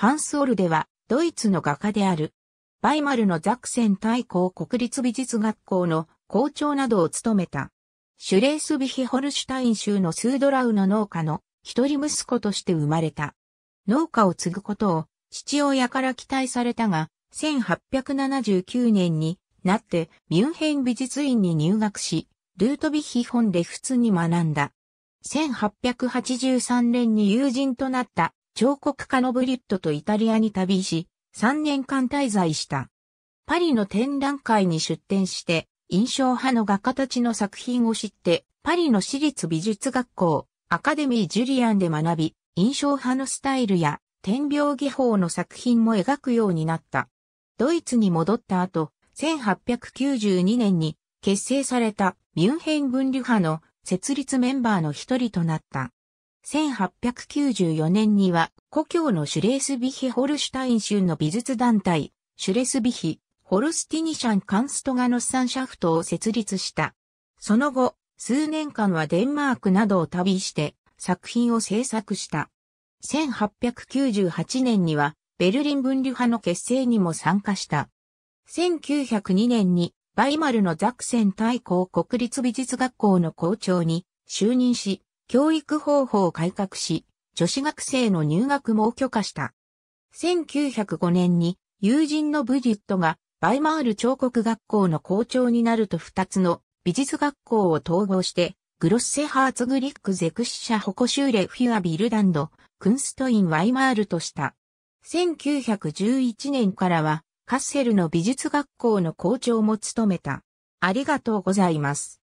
ハンス・オルデは、ドイツの画家である。バイマルのザクセン大公国立美術学校の校長などを務めた。シュレースビヒホルシュタイン州のスードラウの農家の一人息子として生まれた。農家を継ぐことを父親から期待されたが、1879年になってミュンヘン美術院に入学し、ルートビヒ本で普通に学んだ。1883年に友人となった彫刻家のブリットとイタリアに旅し、3年間滞在した。パリの展覧会に出展して、印象派の画家たちの作品を知って、パリの私立美術学校、アカデミー・ジュリアンで学び、印象派のスタイルや、点描技法の作品も描くようになった。ドイツに戻った後、1892年に結成されたミュンヘン分離派の設立メンバーの一人となった。1894年には、故郷のシュレースビヒホルシュタイン州の美術団体、シュレスビヒ、ホルスティニシャン・カンストガノッサンシャフトを設立した。その後、数年間はデンマークなどを旅して作品を制作した。1898年にはベルリン分離派の結成にも参加した。1902年にバイマルのザクセン大公国立美術学校の校長に就任し、教育方法を改革し、女子学生の入学も許可した。1905年に友人のブリュットがバイマール彫刻学校の校長になると2つの美術学校を統合して、グロッセハーツグリックゼクシャホコシューレフィアビルダンド、クンストインワイマールとした。1911年からはカッセルの美術学校の校長も務めた。ありがとうございます。